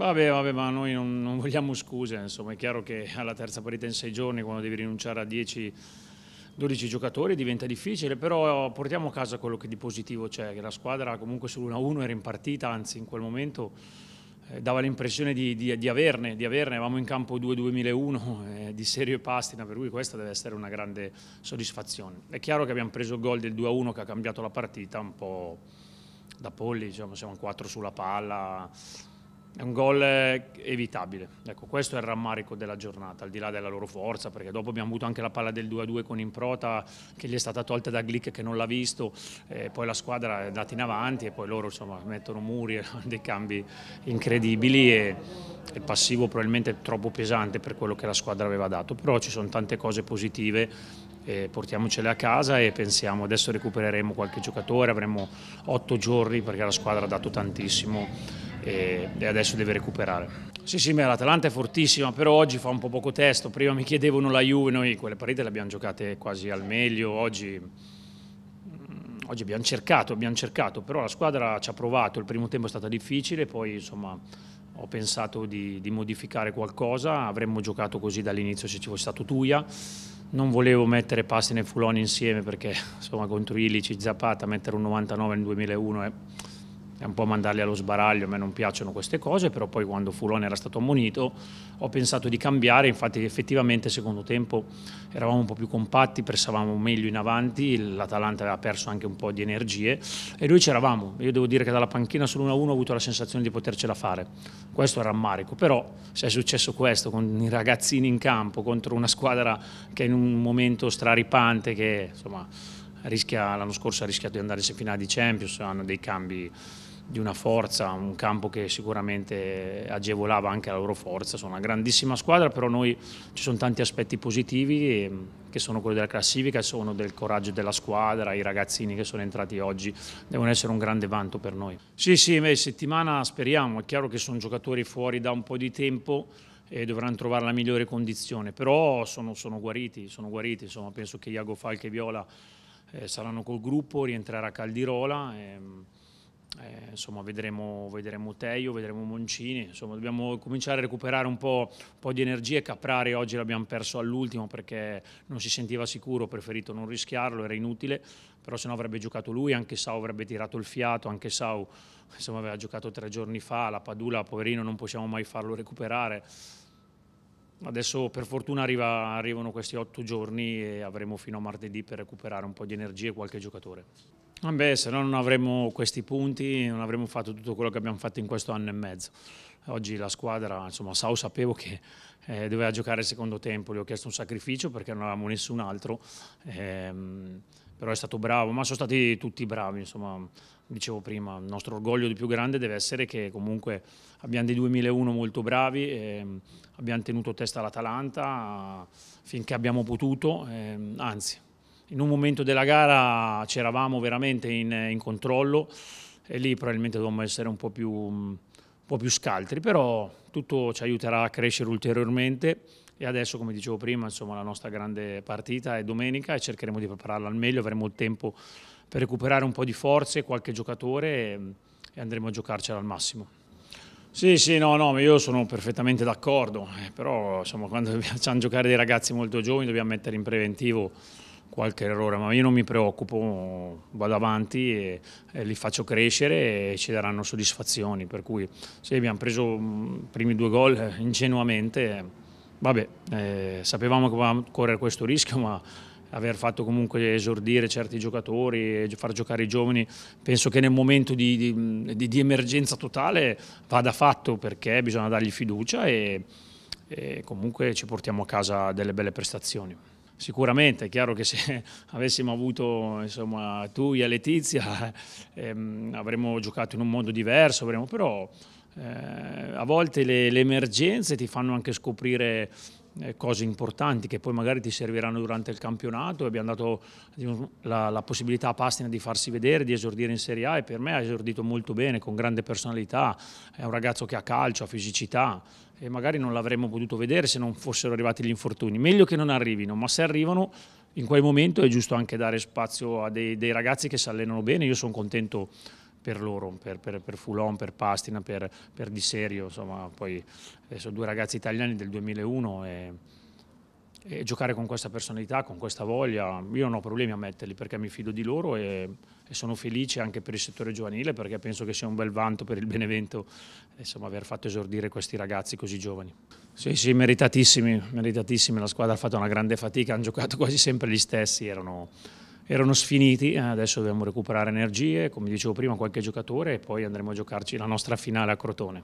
Vabbè, vabbè, ma noi non, non vogliamo scuse, insomma, è chiaro che alla terza partita in sei giorni, quando devi rinunciare a 10 12 giocatori diventa difficile, però portiamo a casa quello che di positivo c'è, che la squadra comunque sull'1-1 era in partita, anzi in quel momento eh, dava l'impressione di, di, di, averne, di averne, avevamo in campo 2-2001 eh, di Serio e Pastina, per cui questa deve essere una grande soddisfazione. È chiaro che abbiamo preso il gol del 2-1 che ha cambiato la partita un po' da polli, diciamo, siamo 4 sulla palla, è un gol eh, evitabile. Ecco, questo è il rammarico della giornata, al di là della loro forza, perché dopo abbiamo avuto anche la palla del 2-2 con Improta che gli è stata tolta da Glick che non l'ha visto, poi la squadra è andata in avanti e poi loro insomma, mettono muri e dei cambi incredibili e il passivo probabilmente è troppo pesante per quello che la squadra aveva dato, però ci sono tante cose positive portiamocele a casa e pensiamo adesso recupereremo qualche giocatore, avremo otto giorni perché la squadra ha dato tantissimo e, e adesso deve recuperare. Sì, sì, ma l'Atalanta è fortissima, però oggi fa un po' poco testo. Prima mi chiedevano la Juve, noi quelle partite le abbiamo giocate quasi al meglio. Oggi, mm, oggi abbiamo cercato, abbiamo cercato, però la squadra ci ha provato. Il primo tempo è stato difficile, poi insomma ho pensato di, di modificare qualcosa. Avremmo giocato così dall'inizio se ci fosse stato Tuia. Non volevo mettere Passi e Fuloni insieme perché insomma contro Illici, Zapata, mettere un 99 nel 2001 è è un po' mandarli allo sbaraglio, a me non piacciono queste cose, però poi quando Fulone era stato ammonito ho pensato di cambiare, infatti effettivamente secondo tempo eravamo un po' più compatti, pressavamo meglio in avanti, l'Atalanta aveva perso anche un po' di energie e noi c'eravamo, io devo dire che dalla panchina sull'1-1 ho avuto la sensazione di potercela fare, questo è rammarico, però se è successo questo con i ragazzini in campo contro una squadra che è in un momento straripante, che insomma l'anno scorso ha rischiato di andare in semifinale di Champions, hanno dei cambi di una forza, un campo che sicuramente agevolava anche la loro forza, sono una grandissima squadra, però noi ci sono tanti aspetti positivi ehm, che sono quelli della classifica, sono del coraggio della squadra, i ragazzini che sono entrati oggi devono essere un grande vanto per noi. Sì, sì, beh, settimana speriamo, è chiaro che sono giocatori fuori da un po' di tempo, e dovranno trovare la migliore condizione, però sono, sono guariti, sono guariti, insomma penso che Iago Falche e Viola eh, saranno col gruppo, rientrerà a Caldirola. Ehm, eh, insomma, vedremo, vedremo, Teio, vedremo Moncini, insomma, dobbiamo cominciare a recuperare un po', un po di energie. Caprari oggi l'abbiamo perso all'ultimo perché non si sentiva sicuro, ho preferito non rischiarlo, era inutile, però se no avrebbe giocato lui, anche Sau avrebbe tirato il fiato, anche Sau insomma, aveva giocato tre giorni fa, la Padula, poverino, non possiamo mai farlo recuperare. Adesso per fortuna arriva, arrivano questi otto giorni e avremo fino a martedì per recuperare un po' di energie e qualche giocatore. Vabbè, ah, se no non avremmo questi punti, non avremmo fatto tutto quello che abbiamo fatto in questo anno e mezzo. Oggi la squadra, insomma, Sau sapevo che eh, doveva giocare il secondo tempo, gli ho chiesto un sacrificio perché non avevamo nessun altro. Ehm, però è stato bravo, ma sono stati tutti bravi, insomma, dicevo prima, il nostro orgoglio di più grande deve essere che comunque abbiamo dei 2001 molto bravi, ehm, abbiamo tenuto testa all'Atalanta finché abbiamo potuto, ehm, anzi, in un momento della gara c'eravamo veramente in, in, controllo e lì probabilmente dovevamo essere un po' più, un po più scaltri, però tutto ci aiuterà a crescere ulteriormente e adesso come dicevo prima insomma, la nostra grande partita è domenica e cercheremo di prepararla al meglio, avremo il tempo per recuperare un po' di forze, qualche giocatore e, e andremo a giocarcela al massimo. Sì, sì, no, no, io sono perfettamente d'accordo, eh, però insomma, quando facciamo giocare dei ragazzi molto giovani dobbiamo mettere in preventivo qualche errore, ma io non mi preoccupo, vado avanti e, e li faccio crescere e ci daranno soddisfazioni, per cui se abbiamo preso i mm, primi due gol eh, ingenuamente. Vabbè, eh, sapevamo che potevamo correre questo rischio, ma aver fatto comunque esordire certi giocatori e far giocare i giovani, penso che nel momento di, di, di emergenza totale vada fatto perché bisogna dargli fiducia e, e comunque ci portiamo a casa delle belle prestazioni. Sicuramente, è chiaro che se avessimo avuto insomma, tu e Letizia ehm, avremmo giocato in un modo diverso, avremmo, però eh, a volte le, le emergenze ti fanno anche scoprire eh, cose importanti che poi magari ti serviranno durante il campionato. Abbiamo dato diciamo, la, la, possibilità a Pastina di farsi vedere, di esordire in Serie A e per me ha esordito molto bene, con grande personalità. È un ragazzo che ha calcio, ha fisicità e magari non l'avremmo potuto vedere se non fossero arrivati gli infortuni. Meglio che non arrivino, ma se arrivano in quel momento è giusto anche dare spazio a dei, dei ragazzi che si allenano bene. Io sono contento per loro, per, per, per, Fulon, per Pastina, per, per Di Serio, insomma, poi sono due ragazzi italiani del 2001 e, e, giocare con questa personalità, con questa voglia, io non ho problemi a metterli perché mi fido di loro e, e sono felice anche per il settore giovanile perché penso che sia un bel vanto per il Benevento insomma, aver fatto esordire questi ragazzi così giovani. Sì, sì, meritatissimi, meritatissimi, la squadra ha fatto una grande fatica, hanno giocato quasi sempre gli stessi, erano erano sfiniti, eh, adesso dobbiamo recuperare energie, come dicevo prima qualche giocatore e poi andremo a giocarci la nostra finale a Crotone.